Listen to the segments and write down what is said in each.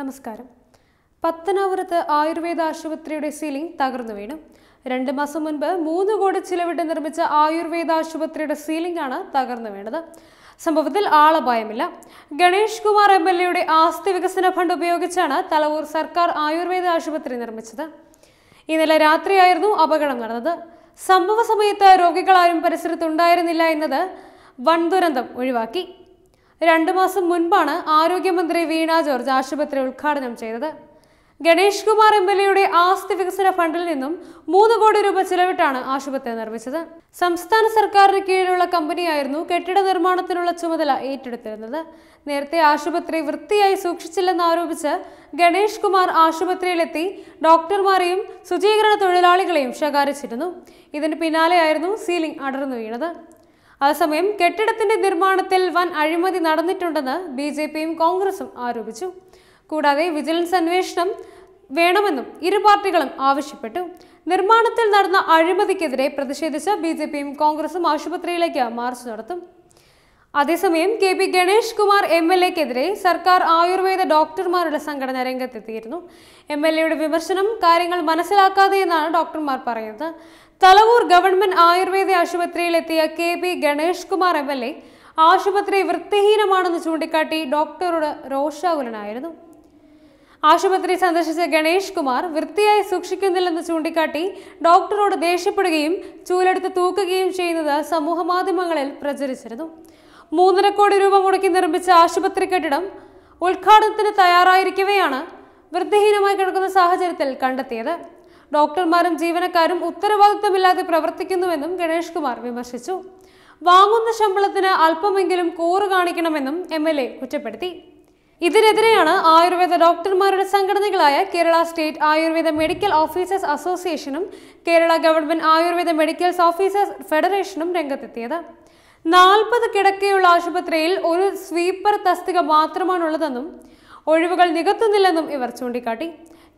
നമസ്കാരം പത്തനാപുരത്ത് ആയുർവേദ ആശുപത്രിയുടെ സീലിംഗ് തകർന്നു വീണു രണ്ട് മാസം മുൻപ് മൂന്ന് കോടി ചിലവിട്ട് നിർമ്മിച്ച ആയുർവേദ ആശുപത്രിയുടെ സീലിംഗ് ആണ് തകർന്നു വീണത് സംഭവത്തിൽ ആളപായമില്ല ഗണേഷ് കുമാർ എം എൽ എയുടെ ആസ്തി വികസന ഫണ്ട് ഉപയോഗിച്ചാണ് തലവൂർ സർക്കാർ ആയുർവേദ ആശുപത്രി നിർമ്മിച്ചത് ഇന്നലെ രാത്രിയായിരുന്നു അപകടം നടന്നത് സംഭവ സമയത്ത് രോഗികളാരും പരിസരത്തുണ്ടായിരുന്നില്ല എന്നത് വൻ ദുരന്തം ഒഴിവാക്കി രണ്ടു മാസം മുൻപാണ് ആരോഗ്യമന്ത്രി വീണ ജോർജ് ആശുപത്രി ഉദ്ഘാടനം ചെയ്തത് ഗണേഷ് കുമാർ എം എൽ എയുടെ ആസ്തി വികസന ഫണ്ടിൽ നിന്നും മൂന്ന് കോടി രൂപ ചിലവിട്ടാണ് ആശുപത്രി നിർമ്മിച്ചത് സംസ്ഥാന സർക്കാരിന് കീഴിലുള്ള കമ്പനിയായിരുന്നു കെട്ടിട നിർമ്മാണത്തിനുള്ള ചുമതല ഏറ്റെടുത്തിരുന്നത് നേരത്തെ ആശുപത്രി വൃത്തിയായി സൂക്ഷിച്ചില്ലെന്ന് ആരോപിച്ച് ഗണേഷ് കുമാർ ആശുപത്രിയിലെത്തി ഡോക്ടർമാരെയും ശുചീകരണ തൊഴിലാളികളെയും ശകാരിച്ചിരുന്നു ഇതിന് പിന്നാലെയായിരുന്നു സീലിംഗ് അടർന്നു വീണത് അതേസമയം കെട്ടിടത്തിന്റെ നിർമ്മാണത്തിൽ വൻ അഴിമതി നടന്നിട്ടുണ്ടെന്ന് ബി ജെ പിയും കോൺഗ്രസും ആരോപിച്ചു കൂടാതെ വിജിലൻസ് അന്വേഷണം വേണമെന്നും ഇരു പാർട്ടികളും ആവശ്യപ്പെട്ടു നിർമ്മാണത്തിൽ നടന്ന അഴിമതിക്കെതിരെ പ്രതിഷേധിച്ച് ബി കോൺഗ്രസും ആശുപത്രിയിലേക്ക് മാർച്ച് നടത്തും അതേസമയം K P Ganesh Kumar M L എക്കെതിരെ സർക്കാർ ആയുർവേദ ഡോക്ടർമാരുടെ സംഘടന രംഗത്തെത്തിയിരുന്നു എം എൽ എയുടെ വിമർശനം കാര്യങ്ങൾ മനസ്സിലാക്കാതെ എന്നാണ് ഡോക്ടർമാർ പറയുന്നത് തലവൂർ ഗവൺമെന്റ് ആയുർവേദ ആശുപത്രിയിലെത്തിയ K P Ganesh Kumar M L A ആശുപത്രി വൃത്തിഹീനമാണെന്ന് ചൂണ്ടിക്കാട്ടി ഡോക്ടറോട് രോഷാകുലനായിരുന്നു ആശുപത്രി സന്ദർശിച്ച ഗണേഷ് കുമാർ വൃത്തിയായി സൂക്ഷിക്കുന്നില്ലെന്ന് ചൂണ്ടിക്കാട്ടി ഡോക്ടറോട് ദേഷ്യപ്പെടുകയും ചൂലെടുത്ത് തൂക്കുകയും ചെയ്യുന്നത് സമൂഹമാധ്യമങ്ങളിൽ പ്രചരിച്ചിരുന്നു മൂന്നര കോടി രൂപ മുടക്കി നിർമ്മിച്ച ആശുപത്രി കെട്ടിടം ഉദ്ഘാടനത്തിന് തയ്യാറായിരിക്കവെയാണ് വൃത്തിഹീനമായി കിടക്കുന്ന സാഹചര്യത്തിൽ കണ്ടെത്തിയത് ഡോക്ടർമാരും ജീവനക്കാരും ഉത്തരവാദിത്തമില്ലാതെ പ്രവർത്തിക്കുന്നുവെന്നും ഗണേഷ് കുമാർ വിമർശിച്ചു വാങ്ങുന്ന ശമ്പളത്തിന് അല്പമെങ്കിലും കൂറ് കാണിക്കണമെന്നും എം എൽ എ കുറ്റപ്പെടുത്തി ഇതിനെതിരെയാണ് ആയുർവേദ ഡോക്ടർമാരുടെ സംഘടനകളായ Kerala state Ayurveda medical officers അസോസിയേഷനും Kerala government Ayurveda medicals officers ഫെഡറേഷനും രംഗത്തെത്തിയത് നാൽപ്പത് കിടക്കയുള്ള ആശുപത്രിയിൽ ഒരു സ്വീപ്പർ തസ്തിക മാത്രമാണുള്ളതെന്നും ഒഴിവുകൾ നികത്തുന്നില്ലെന്നും ഇവർ ചൂണ്ടിക്കാട്ടി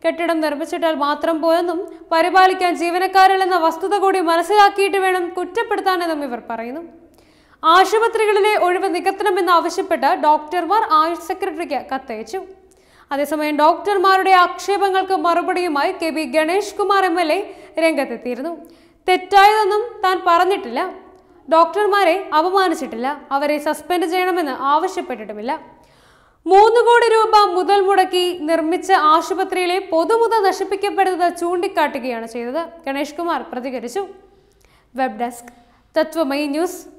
കെട്ടിടം നിർമ്മിച്ചിട്ടാൽ മാത്രം പോയെന്നും പരിപാലിക്കാൻ ജീവനക്കാരില്ലെന്ന വസ്തുത കൂടി മനസ്സിലാക്കിയിട്ട് വേണം കുറ്റപ്പെടുത്താനെന്നും ഇവർ പറയുന്നു ആശുപത്രികളിലെ ഒഴിവ് നികത്തണമെന്ന് ആവശ്യപ്പെട്ട് ഡോക്ടർമാർ ആയുഷ് സെക്രട്ടറിക്ക് കത്തയച്ചു അതേസമയം ഡോക്ടർമാരുടെ ആക്ഷേപങ്ങൾക്ക് മറുപടിയുമായി K B Ganesh Kumar M L A രംഗത്തെത്തിയിരുന്നു തെറ്റായതൊന്നും താൻ പറഞ്ഞിട്ടില്ല ഡോക്ടർമാരെ അപമാനിച്ചിട്ടില്ല അവരെ സസ്പെൻഡ് ചെയ്യണമെന്ന് ആവശ്യപ്പെട്ടിട്ടുമില്ല മൂന്ന് കോടി രൂപ മുതൽ മുടക്കി നിർമ്മിച്ച ആശുപത്രിയിലെ പൊതുമുത നശിപ്പിക്കപ്പെടുന്നത് ചൂണ്ടിക്കാട്ടുകയാണ് ചെയ്തത് ഗണേഷ് കുമാർ പ്രതികരിച്ചു വെബ് ഡെസ്ക് തത്വമയി ന്യൂസ്